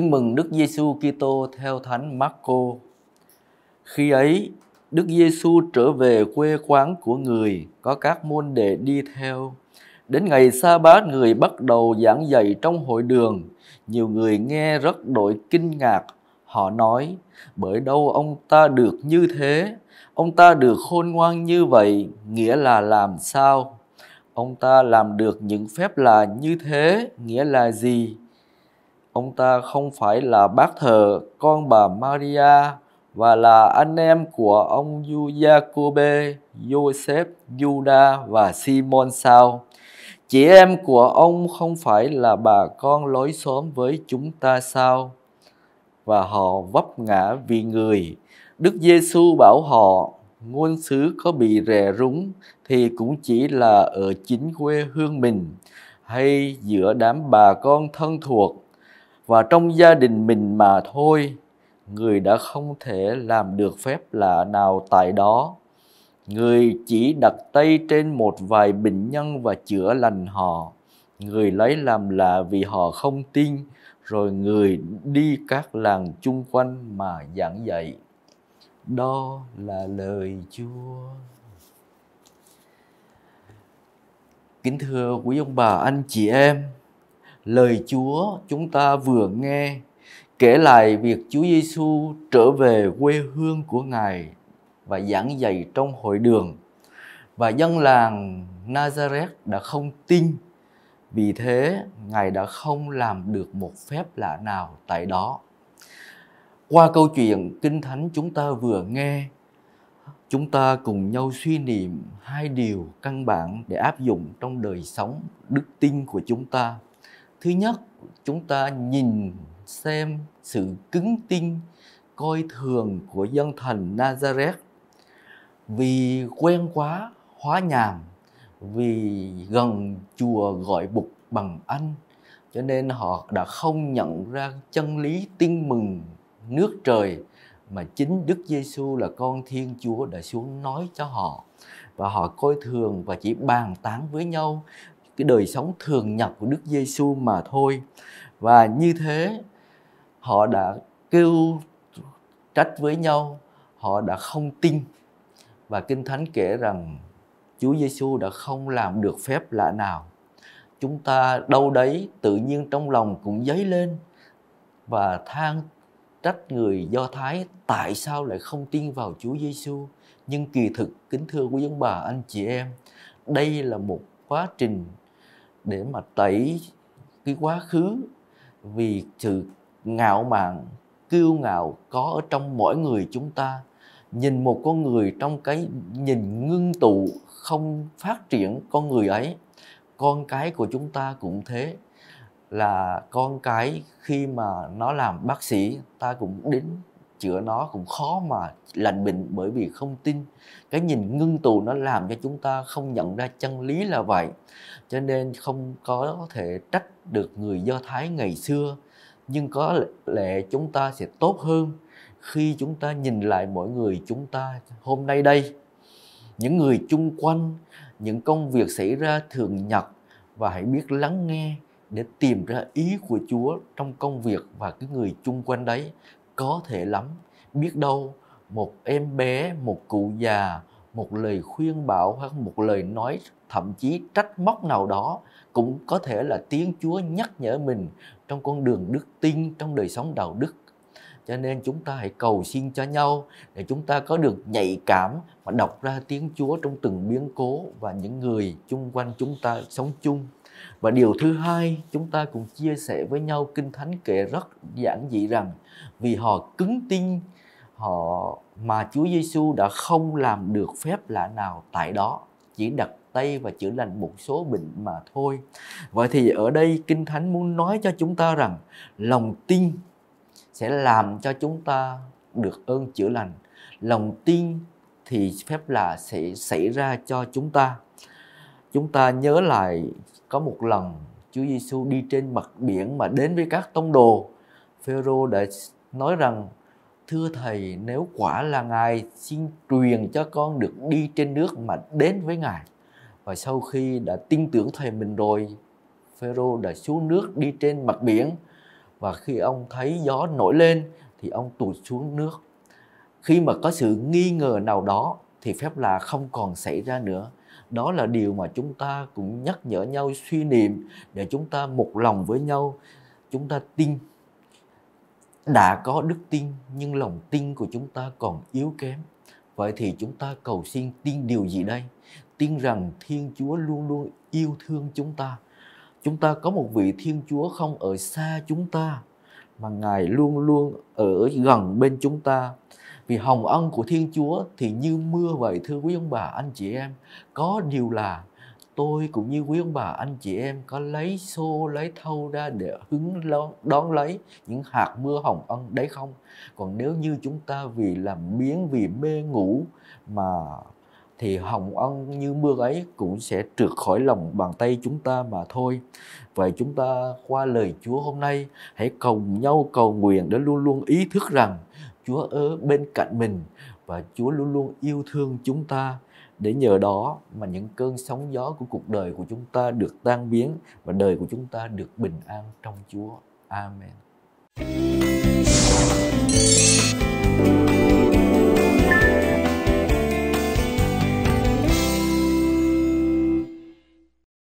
Tin mừng Đức Giêsu Kitô theo Thánh Marco. Khi ấy, Đức Giêsu trở về quê quán của người, có các môn đệ đi theo. Đến ngày sa bát người bắt đầu giảng dạy trong hội đường, nhiều người nghe rất đổi kinh ngạc. Họ nói, bởi đâu ông ta được như thế, ông ta được khôn ngoan như vậy, nghĩa là làm sao? Ông ta làm được những phép là như thế, nghĩa là gì? Ông ta không phải là bác thờ con bà Maria và là anh em của ông Giuseppe, Joseph, Juda và Simon sao? Chị em của ông không phải là bà con lối xóm với chúng ta sao? Và họ vấp ngã vì người. Đức Giêsu bảo họ, ngôn sứ có bị rè rúng thì cũng chỉ là ở chính quê hương mình hay giữa đám bà con thân thuộc và trong gia đình mình mà thôi người đã không thể làm được phép lạ nào tại đó người chỉ đặt tay trên một vài bệnh nhân và chữa lành họ người lấy làm lạ vì họ không tin rồi người đi các làng chung quanh mà giảng dạy đó là lời chúa kính thưa quý ông bà anh chị em lời Chúa chúng ta vừa nghe kể lại việc Chúa Giêsu trở về quê hương của Ngài và giảng dạy trong hội đường và dân làng Nazareth đã không tin vì thế Ngài đã không làm được một phép lạ nào tại đó qua câu chuyện Kinh Thánh chúng ta vừa nghe chúng ta cùng nhau suy niệm hai điều căn bản để áp dụng trong đời sống đức tin của chúng ta thứ nhất chúng ta nhìn xem sự cứng tinh coi thường của dân thần Nazareth vì quen quá hóa nhàm vì gần chùa gọi bục bằng anh cho nên họ đã không nhận ra chân lý tin mừng nước trời mà chính Đức Giêsu là con Thiên Chúa đã xuống nói cho họ và họ coi thường và chỉ bàn tán với nhau cái đời sống thường nhật của Đức Giêsu mà thôi và như thế họ đã kêu trách với nhau họ đã không tin và kinh thánh kể rằng Chúa Giêsu đã không làm được phép lạ nào chúng ta đâu đấy tự nhiên trong lòng cũng dấy lên và than trách người Do Thái tại sao lại không tin vào Chúa Giêsu nhưng kỳ thực kính thưa quý ông bà anh chị em đây là một quá trình để mà tẩy cái quá khứ vì sự ngạo mạn kiêu ngạo có ở trong mỗi người chúng ta nhìn một con người trong cái nhìn ngưng tụ không phát triển con người ấy con cái của chúng ta cũng thế là con cái khi mà nó làm bác sĩ ta cũng đến chữa nó cũng khó mà lành bệnh bởi vì không tin cái nhìn ngưng tù nó làm cho chúng ta không nhận ra chân lý là vậy cho nên không có thể trách được người do thái ngày xưa nhưng có lẽ chúng ta sẽ tốt hơn khi chúng ta nhìn lại mỗi người chúng ta hôm nay đây những người chung quanh những công việc xảy ra thường nhật và hãy biết lắng nghe để tìm ra ý của Chúa trong công việc và cái người chung quanh đấy có thể lắm biết đâu một em bé một cụ già một lời khuyên bảo hoặc một lời nói thậm chí trách móc nào đó cũng có thể là tiếng Chúa nhắc nhở mình trong con đường đức tin trong đời sống đạo đức cho nên chúng ta hãy cầu xin cho nhau để chúng ta có được nhạy cảm và đọc ra tiếng Chúa trong từng biến cố và những người chung quanh chúng ta sống chung và điều thứ hai chúng ta cùng chia sẻ với nhau kinh thánh kể rất giản dị rằng vì họ cứng tin họ mà Chúa Giêsu đã không làm được phép lạ nào tại đó chỉ đặt tay và chữa lành một số bệnh mà thôi. Vậy thì ở đây Kinh Thánh muốn nói cho chúng ta rằng lòng tin sẽ làm cho chúng ta được ơn chữa lành lòng tin thì phép lạ sẽ xảy ra cho chúng ta chúng ta nhớ lại có một lần Chúa Giêsu đi trên mặt biển mà đến với các tông đồ Phêrô đã nói rằng thưa thầy nếu quả là ngài xin truyền cho con được đi trên nước mà đến với ngài và sau khi đã tin tưởng thầy mình rồi Phêrô đã xuống nước đi trên mặt biển và khi ông thấy gió nổi lên thì ông tụt xuống nước khi mà có sự nghi ngờ nào đó thì phép là không còn xảy ra nữa đó là điều mà chúng ta cũng nhắc nhở nhau suy niệm để chúng ta một lòng với nhau chúng ta tin đã có đức tin nhưng lòng tin của chúng ta còn yếu kém vậy thì chúng ta cầu xin tin điều gì đây tin rằng thiên chúa luôn luôn yêu thương chúng ta chúng ta có một vị Thiên Chúa không ở xa chúng ta mà Ngài luôn luôn ở gần bên chúng ta. Vì hồng ân của Thiên Chúa thì như mưa vậy thưa quý ông bà anh chị em. Có điều là tôi cũng như quý ông bà anh chị em có lấy xô lấy thâu ra để hứng đón lấy những hạt mưa hồng ân đấy không còn nếu như chúng ta vì làm biếng vì mê ngủ mà thì hồng ân như mưa ấy cũng sẽ trượt khỏi lòng bàn tay chúng ta mà thôi. Vậy chúng ta qua lời Chúa hôm nay hãy cùng nhau cầu nguyện để luôn luôn ý thức rằng Chúa ở bên cạnh mình và Chúa luôn luôn yêu thương chúng ta để nhờ đó mà những cơn sóng gió của cuộc đời của chúng ta được tan biến và đời của chúng ta được bình an trong Chúa. Amen.